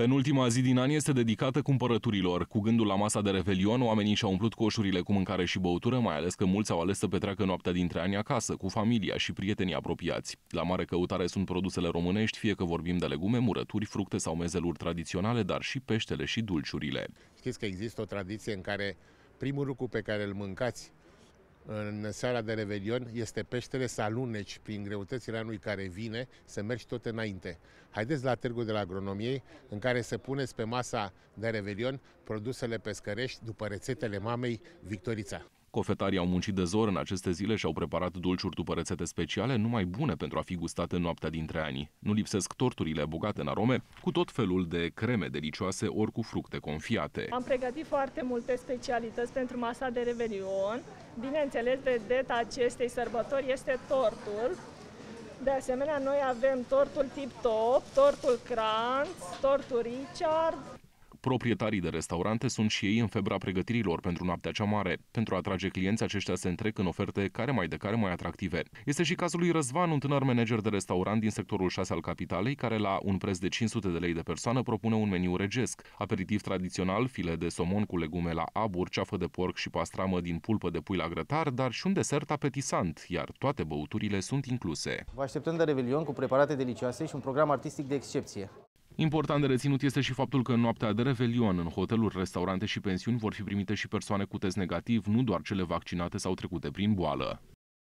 Penultima zi din an este dedicată cumpărăturilor. Cu gândul la masa de revelion, oamenii și-au umplut coșurile cu mâncare și băutură, mai ales că mulți au ales să petreacă noaptea dintre ani acasă, cu familia și prietenii apropiați. La mare căutare sunt produsele românești, fie că vorbim de legume, murături, fructe sau mezeluri tradiționale, dar și peștele și dulciurile. Știți că există o tradiție în care primul lucru pe care îl mâncați în seara de Revelion este peștele să aluneci prin greutățile anului care vine, să mergi tot înainte. Haideți la târgul de la agronomiei, în care să puneți pe masa de Revelion produsele pescărești după rețetele mamei Victorița. Cofetarii au muncit de zor în aceste zile și au preparat dulciuri după rețete speciale, numai bune pentru a fi gustate în noaptea dintre ani. Nu lipsesc torturile bogate în arome, cu tot felul de creme delicioase ori cu fructe confiate. Am pregătit foarte multe specialități pentru masa de revelion. Bineînțeles, vedeta acestei sărbători este tortul, de asemenea, noi avem tortul tip top, tortul cranț, tortul Richard. Proprietarii de restaurante sunt și ei în febra pregătirilor pentru noaptea cea mare. Pentru a atrage clienți, aceștia se întrec în oferte care mai de care mai atractive. Este și cazul lui Răzvan, un tânăr manager de restaurant din sectorul 6 al capitalei, care la un preț de 500 de lei de persoană propune un meniu regesc, aperitiv tradițional, file de somon cu legume la abur, ceafă de porc și pastramă din pulpă de pui la grătar, dar și un desert apetisant, iar toate băuturile sunt incluse. Vă așteptăm de Revelion cu preparate delicioase și un program artistic de excepție. Important de reținut este și faptul că în noaptea de revelion, în hoteluri, restaurante și pensiuni vor fi primite și persoane cu test negativ, nu doar cele vaccinate sau trecute prin boală.